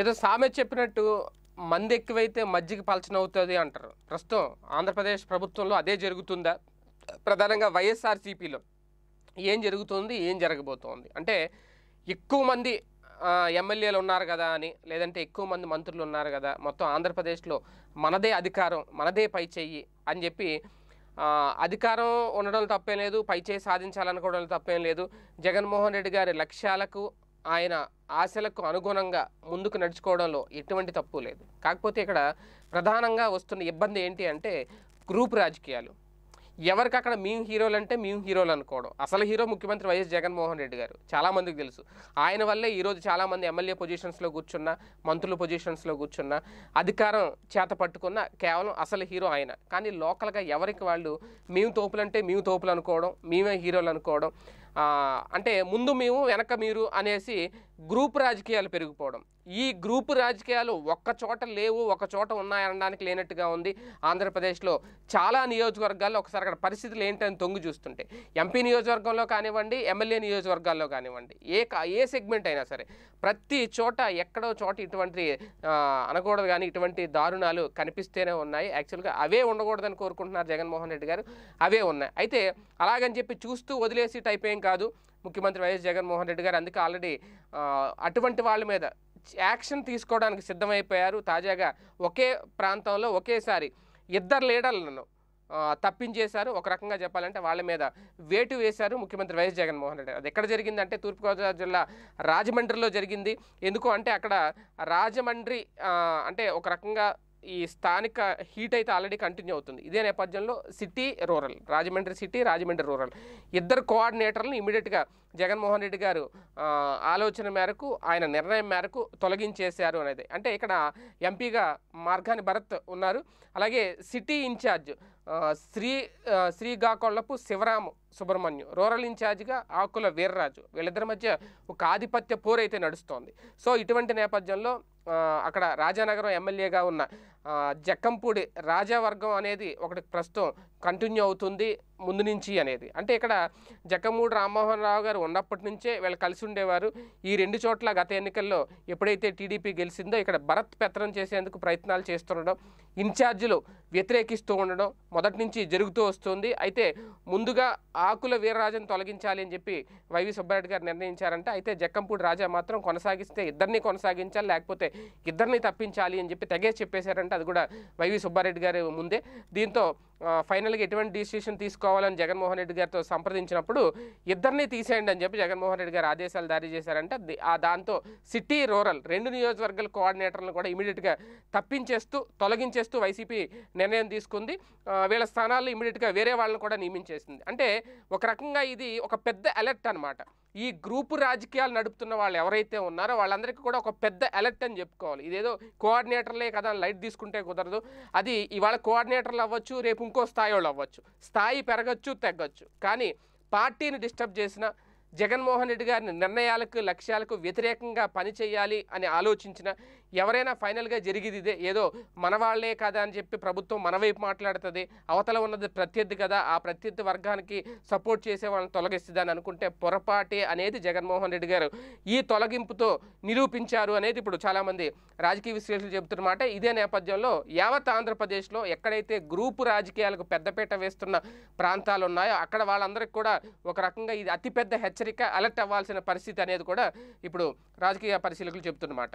ఏదో సామె చెప్పినట్టు మంది ఎక్కువైతే మజ్జిగ అవుతుంది అంటారు ప్రస్తుతం ఆంధ్రప్రదేశ్ ప్రభుత్వంలో అదే జరుగుతుందా ప్రధానంగా వైఎస్ఆర్సీపీలో ఏం జరుగుతుంది ఏం జరగబోతోంది అంటే ఎక్కువ మంది ఎమ్మెల్యేలు ఉన్నారు కదా అని లేదంటే ఎక్కువ మంది మంత్రులు ఉన్నారు కదా మొత్తం ఆంధ్రప్రదేశ్లో మనదే అధికారం మనదే పై చెయ్యి అని చెప్పి అధికారం ఉండడం తప్పేం లేదు పై చేయి సాధించాలనుకోవడం తప్పేం లేదు జగన్మోహన్ రెడ్డి గారి లక్ష్యాలకు ఆయన ఆశలకు అనుగుణంగా ముందుకు నడుచుకోవడంలో ఎటువంటి తప్పు లేదు కాకపోతే ఇక్కడ ప్రధానంగా వస్తున్న ఇబ్బంది ఏంటి అంటే గ్రూప్ రాజకీయాలు ఎవరికి అక్కడ మేము హీరోలు అంటే మేము హీరోలు అనుకోవడం అసలు హీరో ముఖ్యమంత్రి వైఎస్ జగన్మోహన్ రెడ్డి గారు చాలామందికి తెలుసు ఆయన వల్లే ఈరోజు చాలామంది ఎమ్మెల్యే పొజిషన్స్లో కూర్చున్న మంత్రుల పొజిషన్స్లో కూర్చున్న అధికారం చేత పట్టుకున్న కేవలం అసలు హీరో ఆయన కానీ లోకల్గా ఎవరికి వాళ్ళు మేము తోపులంటే మేము తోపులు అనుకోవడం మేమే హీరోలు అనుకోవడం అంటే ముందు మేము వెనక మీరు అనేసి గ్రూప్ రాజకీయాలు పెరిగిపోవడం ఈ గ్రూప్ రాజకీయాలు ఒక్క చోట లేవు ఒక చోట ఉన్నాయనడానికి లేనట్టుగా ఉంది ఆంధ్రప్రదేశ్లో చాలా నియోజకవర్గాల్లో ఒకసారి అక్కడ పరిస్థితులు ఏంటని తొంగి చూస్తుంటే ఎంపీ నియోజకవర్గంలో కానివ్వండి ఎమ్మెల్యే నియోజకవర్గాల్లో కానివ్వండి ఏ ఏ సెగ్మెంట్ అయినా సరే ప్రతి చోట ఎక్కడో చోట ఇటువంటి అనకూడదు కానీ ఇటువంటి దారుణాలు కనిపిస్తేనే ఉన్నాయి యాక్చువల్గా అవే ఉండకూడదని కోరుకుంటున్నారు జగన్మోహన్ రెడ్డి గారు అవే ఉన్నాయి అయితే అలాగని చెప్పి చూస్తూ వదిలేసి టైప్ ఏం కాదు ముఖ్యమంత్రి వైఎస్ జగన్మోహన్ రెడ్డి గారు అందుకే ఆల్రెడీ అటువంటి వాళ్ళ మీద యాక్షన్ తీసుకోవడానికి సిద్ధమైపోయారు తాజాగా ఒకే ప్రాంతంలో ఒకేసారి ఇద్దరు లీడర్లను తప్పించేశారు ఒక రకంగా చెప్పాలంటే వాళ్ళ మీద వేటు వేశారు ముఖ్యమంత్రి వైఎస్ జగన్మోహన్ రెడ్డి అది ఎక్కడ జరిగిందంటే తూర్పుగోదావరి జిల్లా రాజమండ్రిలో జరిగింది ఎందుకు అంటే అక్కడ రాజమండ్రి అంటే ఒక రకంగా ఈ స్థానిక హీట్ అయితే ఆల్రెడీ కంటిన్యూ అవుతుంది ఇదే నేపథ్యంలో city rural Rajahmundry city Rajahmundry rural ఇద్దరు కోఆర్డినేటర్లను ఇమీడియట్గా జగన్మోహన్ రెడ్డి గారు ఆలోచన మేరకు ఆయన నిర్ణయం మేరకు తొలగించేశారు అనేది అంటే ఇక్కడ ఎంపీగా మార్గాని భరత్ ఉన్నారు అలాగే city incharge Shri Shri Sivaramu Subrahmanyam rural ఇన్ఛార్జ్గా ఆకుల వీర్రాజు వీళ్ళిద్దరి మధ్య ఒక ఆధిపత్య పోరైతే నడుస్తోంది సో ఇటువంటి నేపథ్యంలో అక్కడ రాజానగరం ఎమ్మెల్యేగా ఉన్న జక్కంపూడి రాజావర్గం అనేది ఒకటి ప్రస్తుతం కంటిన్యూ అవుతుంది ముందు నుంచి అనేది అంటే ఇక్కడ జక్కమూడి రామ్మోహన్ రావు గారు ఉన్నప్పటి నుంచే వీళ్ళు కలిసి ఉండేవారు ఈ రెండు చోట్ల గత ఎన్నికల్లో ఎప్పుడైతే టీడీపీ గెలిచిందో ఇక్కడ భరత్ పెత్తనం చేసేందుకు ప్రయత్నాలు చేస్తుండడం ఇన్ఛార్జీలు వ్యతిరేకిస్తూ ఉండడం మొదటి నుంచి జరుగుతూ వస్తుంది అయితే ముందుగా ఆకుల వీరరాజను తొలగించాలి అని చెప్పి వైవి సుబ్బారెడ్డి గారు నిర్ణయించారంటే అయితే జక్కంపూడి రాజా మాత్రం కొనసాగిస్తే ఇద్దరిని కొనసాగించాలి లేకపోతే ఇద్దరిని తప్పించాలి అని చెప్పి తెగేసి చెప్పేశారంటే అంటే అది కూడా వైవి సుబ్బారెడ్డి గారి ముందే దీంతో ఫైనల్గా ఎటువంటి డిసిషన్ తీసుకోవాలని జగన్మోహన్ రెడ్డి గారితో సంప్రదించినప్పుడు ఇద్దరిని తీసేయండి అని చెప్పి జగన్మోహన్ రెడ్డి గారు ఆదేశాలు జారీ చేశారంటే దాంతో సిటీ రూరల్ రెండు నియోజకవర్గాల కోఆర్డినేటర్లను కూడా ఇమీడియట్గా తప్పించేస్తూ తొలగించేస్తూ వైసీపీ నిర్ణయం తీసుకుంది వీళ్ళ స్థానాల్లో ఇమీడియట్గా వేరే వాళ్ళని కూడా నియమించేసింది అంటే ఒక రకంగా ఇది ఒక పెద్ద అలర్ట్ అనమాట ఈ గ్రూపు రాజకీయాలు నడుపుతున్న వాళ్ళు ఎవరైతే ఉన్నారో వాళ్ళందరికీ కూడా ఒక పెద్ద అలర్ట్ అని చెప్పుకోవాలి ఇదేదో కోఆర్డినేటర్లే కదా లైట్ తీసుకుంటే కుదరదు అది ఇవాళ కోఆర్డినేటర్లు అవ్వచ్చు రేపు ఇంకో స్థాయి వాళ్ళు అవ్వచ్చు స్థాయి పెరగచ్చు తగ్గచ్చు కానీ పార్టీని డిస్టర్బ్ చేసిన జగన్మోహన్ రెడ్డి గారిని నిర్ణయాలకు లక్ష్యాలకు వ్యతిరేకంగా పనిచేయాలి అని ఆలోచించిన ఎవరైనా ఫైనల్గా జరిగేది ఇదే ఏదో మన వాళ్ళే కదా అని చెప్పి ప్రభుత్వం మన వైపు మాట్లాడుతుంది అవతల ఉన్నది ప్రత్యర్థి కదా ఆ ప్రత్యర్థి వర్గానికి సపోర్ట్ చేసే వాళ్ళని తొలగిస్తుందని అనుకుంటే పొరపాటే అనేది జగన్మోహన్ రెడ్డి గారు ఈ తొలగింపుతో నిరూపించారు అనేది ఇప్పుడు చాలామంది రాజకీయ విశ్లేషకులు చెబుతున్నమాట ఇదే నేపథ్యంలో యావత్ ఆంధ్రప్రదేశ్లో ఎక్కడైతే గ్రూపు రాజకీయాలకు పెద్దపీట వేస్తున్న ప్రాంతాలు ఉన్నాయో అక్కడ వాళ్ళందరికీ కూడా ఒక రకంగా ఇది అతిపెద్ద హెచ్చరిక అలర్ట్ అవ్వాల్సిన పరిస్థితి అనేది కూడా ఇప్పుడు రాజకీయ పరిశీలకులు చెబుతున్నమాట